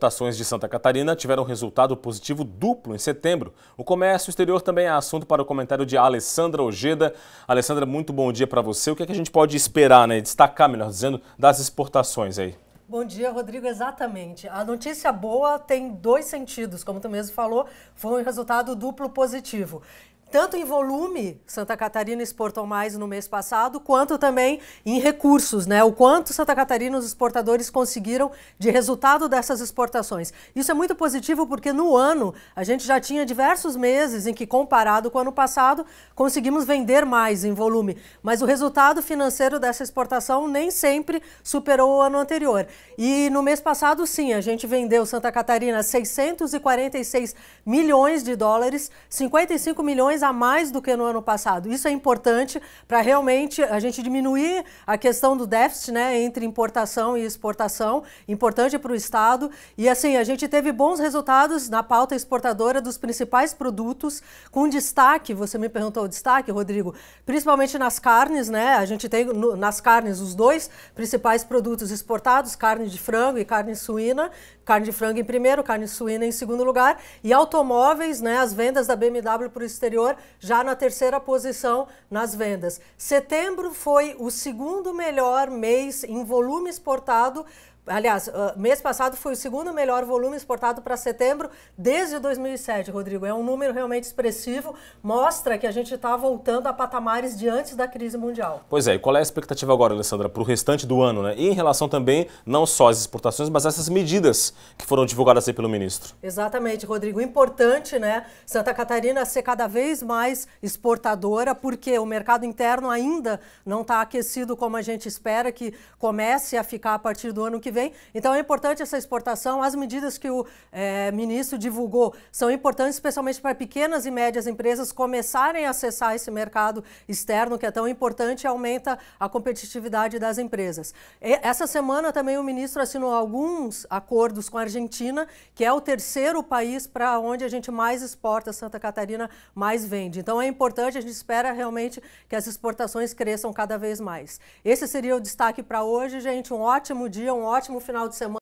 exportações de Santa Catarina tiveram resultado positivo duplo em setembro. O comércio exterior também é assunto para o comentário de Alessandra Ojeda. Alessandra, muito bom dia para você. O que, é que a gente pode esperar, né? destacar, melhor dizendo, das exportações aí? Bom dia, Rodrigo. Exatamente. A notícia boa tem dois sentidos, como tu mesmo falou, foi um resultado duplo positivo tanto em volume, Santa Catarina exportou mais no mês passado, quanto também em recursos, né? O quanto Santa Catarina os exportadores conseguiram de resultado dessas exportações. Isso é muito positivo porque no ano a gente já tinha diversos meses em que comparado com o ano passado, conseguimos vender mais em volume, mas o resultado financeiro dessa exportação nem sempre superou o ano anterior. E no mês passado sim, a gente vendeu Santa Catarina 646 milhões de dólares, 55 milhões reais a mais do que no ano passado. Isso é importante para realmente a gente diminuir a questão do déficit né, entre importação e exportação, importante para o Estado. E assim, a gente teve bons resultados na pauta exportadora dos principais produtos, com destaque, você me perguntou o destaque, Rodrigo, principalmente nas carnes, né? A gente tem no, nas carnes os dois principais produtos exportados, carne de frango e carne suína, carne de frango em primeiro, carne suína em segundo lugar, e automóveis, né? As vendas da BMW para o exterior já na terceira posição nas vendas. Setembro foi o segundo melhor mês em volume exportado Aliás, ah, mês passado foi o segundo melhor volume exportado para setembro desde 2007, Rodrigo. É um número realmente expressivo, mostra que a gente está voltando a patamares de antes da crise mundial. Pois é, e qual é a expectativa agora, Alessandra, para o restante do ano, né? E em relação também, não só às exportações, mas essas medidas que foram divulgadas aí pelo ministro. Exatamente, Rodrigo. Importante, né? Santa Catarina ser cada vez mais exportadora, porque o mercado interno ainda não está aquecido como a gente espera que comece a ficar a partir do ano que que vem. Então é importante essa exportação. As medidas que o é, ministro divulgou são importantes, especialmente para pequenas e médias empresas começarem a acessar esse mercado externo que é tão importante e aumenta a competitividade das empresas. E, essa semana também o ministro assinou alguns acordos com a Argentina, que é o terceiro país para onde a gente mais exporta, Santa Catarina mais vende. Então é importante, a gente espera realmente que as exportações cresçam cada vez mais. Esse seria o destaque para hoje, gente. Um ótimo dia, um ótimo ótimo final de semana.